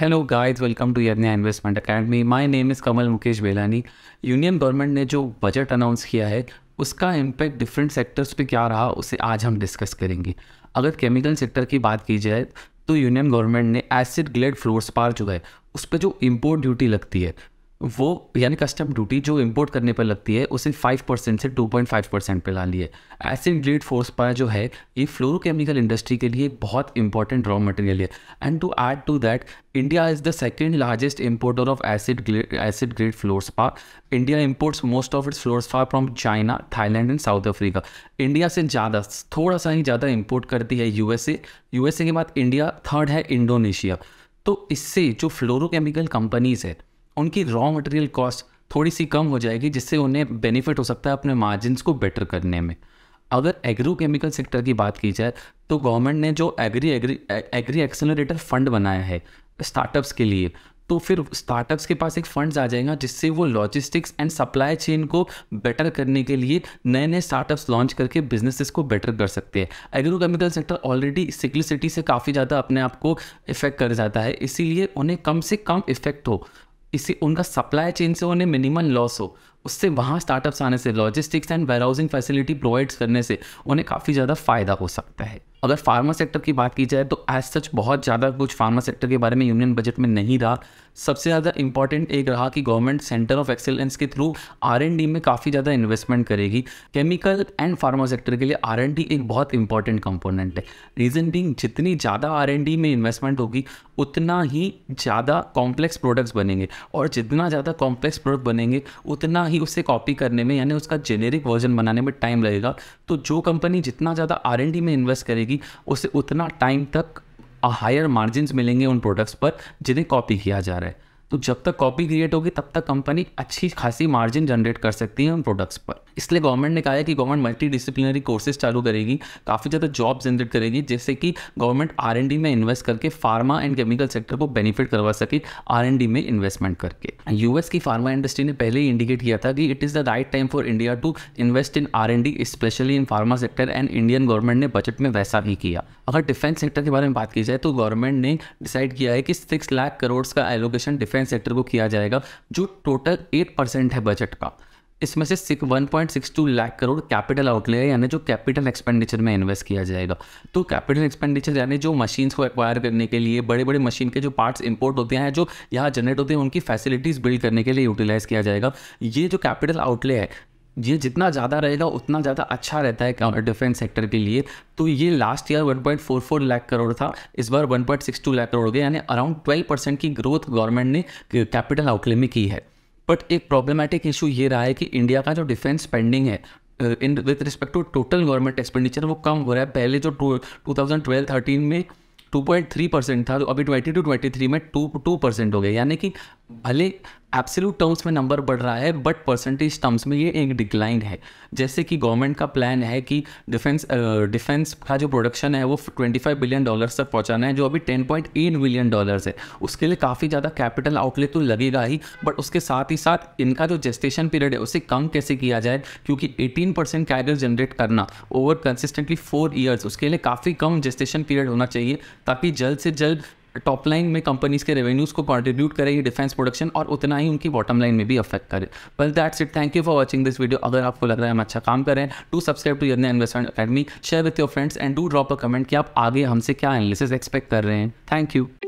hello guys welcome to Yadnya investment academy my name is Kamal Mukesh Belani union government ने जो budget announce किया है उसका इम्पैक्ट डिफरेंट सेक्टर्स पे क्या रहा उसे आज हम डिस्कस करेंगे अगर केमिकल सेक्टर की बात की जाए तो यूनियन गवर्नमेंट ने एसिड ग्लेड फ्लोर्स पार जो है उस पर जो इम्पोर्ट ड्यूटी लगती है वो यानी कस्टम ड्यूटी जो इम्पोर्ट करने पर लगती है उसे 5 परसेंट से 2.5 परसेंट पर ला ली है एसिड ग्रेड फोर्स पर जो है ये फ्लोरोकेमिकल इंडस्ट्री के लिए बहुत इंपॉर्टेंट रॉ मटेरियल है and to add to that India is the second largest importer of acid acid grade fluorspar India imports most of its fluorspar from China Thailand and South Africa India से ज़्यादा थोड़ा सा ही ज़्यादा import करती है USA USA के बाद India third है इंडोनेशिया तो इससे जो फ्लोरोकेमिकल कंपनीज़ है उनकी रॉ मटेरियल कॉस्ट थोड़ी सी कम हो जाएगी जिससे उन्हें बेनिफिट हो सकता है अपने मार्जिनस को बेटर करने में अगर एग्रो केमिकल सेक्टर की बात की जाए तो गवर्नमेंट ने जो agri agri agri accelerator fund बनाया है स्टार्टअप्स के लिए तो फिर स्टार्टअप्स के पास एक फंड्स आ जाएगा जिससे वो लॉजिस्टिक्स एंड सप्लाई चेन को बेटर करने के लिए नए नए स्टार्टअप्स लॉन्च करके बिजनेसेस को बेटर कर सकते हैं एग्रोकेमिकल सेक्टर ऑलरेडी सिक्लिसिटी से काफ़ी ज़्यादा अपने आप को इफेक्ट कर जाता है इसीलिए उन्हें कम से कम इफेक्ट हो इससे उनका सप्लाई चेन से उन्हें मिनिमम लॉस हो उससे वहाँ स्टार्टअप्स आने से logistics and warehousing facility provides करने से उन्हें काफ़ी ज़्यादा फ़ायदा हो सकता है अगर फार्मा सेक्टर की बात की जाए तो एज सच बहुत ज़्यादा कुछ फार्मा सेक्टर के बारे में यूनियन बजट में नहीं रहा सबसे ज़्यादा इंपॉर्टेंट एक रहा कि गवर्नमेंट सेंटर ऑफ एक्सेलेंस के थ्रू आर एंड डी में काफ़ी ज़्यादा इन्वेस्टमेंट करेगी केमिकल एंड फार्मा सेक्टर के लिए आर एन डी एक बहुत इंपॉर्टेंट कंपोनेंट है रीज़न बिंग जितनी ज़्यादा आर एंड डी में इन्वेस्टमेंट होगी उतना ही ज़्यादा कॉम्प्लेक्स प्रोडक्ट्स बनेंगे और जितना ज़्यादा कॉम्प्लेक्स प्रोडक्ट बनेंगे उतना ही उसे कॉपी करने में यानी उसका जेनेरिक वर्जन बनाने में टाइम लगेगा तो जो कंपनी जितना ज़्यादा आर एन डी में इन्वेस्ट करेगी जाएगी उसे उतना टाइम तक हायर मार्जिन मिलेंगे उन प्रोडक्ट्स पर जिन्हें कॉपी किया जा रहा है तो जब तक कॉपी क्रिएट होगी तब तक कंपनी अच्छी खासी मार्जिन जनरेट कर सकती है उन प्रोडक्ट्स पर इसलिए गवर्नमेंट ने कहा है कि गवर्नमेंट मल्टी डिसिप्लिनरी कोर्सेज चालू करेगी काफ़ी ज़्यादा जॉब जनरेट करेगी जैसे कि गवर्नमेंट आर एन डी में इन्वेस्ट करके फार्मा एंड केमिकल सेक्टर को बेनिफिट करवा सके आर एन डी में इन्वेस्टमेंट करके यूएस की फार्मा इंडस्ट्री ने पहले ही इंडिकेट किया था कि it is the right time for India to invest in R and D specially in pharma sector and Indian government ने बजट में वैसा भी किया अगर डिफेंस सेक्टर के बारे में बात की जाए तो गवर्नमेंट ने डिसाइड किया है कि सिक्स लाख करोड़ का एलोकेशन डिफेंस डिफेंस सेक्टर को किया जाएगा जो टोटल एट परसेंट है बजट का इसमें से six one point six two lakh crore capital outlay है यानी जो कैपिटल एक्सपेंडिचर में इन्वेस्ट किया जाएगा तो कैपिटल एक्सपेंडिचर यानी जो मशीन्स को एक्वायर करने के लिए बड़े बड़े मशीन के जो पार्ट्स इंपोर्ट होते हैं जो यहाँ जनरेट होते हैं उनकी फैसिलिटीज़ बिल्ड करने के लिए यूटिलाइज़ किया जाएगा ये जो कैपिटल आउटले है ये जितना ज़्यादा रहेगा उतना ज़्यादा अच्छा रहता है डिफेंस सेक्टर के लिए तो ये लास्ट ईयर 1.44 लाख करोड़ था इस बार 1.62 लाख करोड़ हो गया यानी अराउंड 12 परसेंट की ग्रोथ गवर्नमेंट ने कैपिटल आउटले में की है बट एक प्रॉब्लमेटिक इशू ये रहा है कि इंडिया का जो डिफेंस स्पेंडिंग है in with respect to total government expenditure वो कम हो रहा है पहले जो टू थाउजेंड ट्वेल्व थर्टीन में 2.3 परसेंट था तो अभी 22 टू 23 में 2 2 परसेंट हो गया यानी कि भले एब्सोल्यूट टर्म्स में नंबर बढ़ रहा है बट परसेंटेज टर्म्स में ये एक डिक्लाइन है जैसे कि गवर्नमेंट का प्लान है कि डिफेंस डिफेंस का जो प्रोडक्शन है वो 25 बिलियन डॉलर्स तक पहुंचाना है जो अभी 10.8 बिलियन डॉलर्स है उसके लिए काफ़ी ज़्यादा कैपिटल आउटले तो लगेगा ही बट उसके साथ ही साथ इनका जो जेस्टेशन पीरियड है उसे कम कैसे किया जाए क्योंकि एटीन परसेंट कैरियर जनरेट करना ओवर कंसिस्टेंटली फोर ईयर्स उसके लिए काफ़ी कम जेस्टेशन पीरियड होना चाहिए ताकि जल्द से जल्द टॉप लाइन में कंपनीज के रेवेन्यूज़ को कॉन्ट्रीब्यूट करे डिफेंस प्रोडक्शन और उतना ही उनकी बॉटम लाइन में भी अफेक्ट करे well that's it thank you for watching this video अगर आपको लग रहा है हम अच्छा काम करें to subscribe to Yadnya investment academy share with your friends and do drop a comment कि आप आगे हमसे क्या एनालिसिस एक्सपेक्ट कर रहे हैं थैंक यू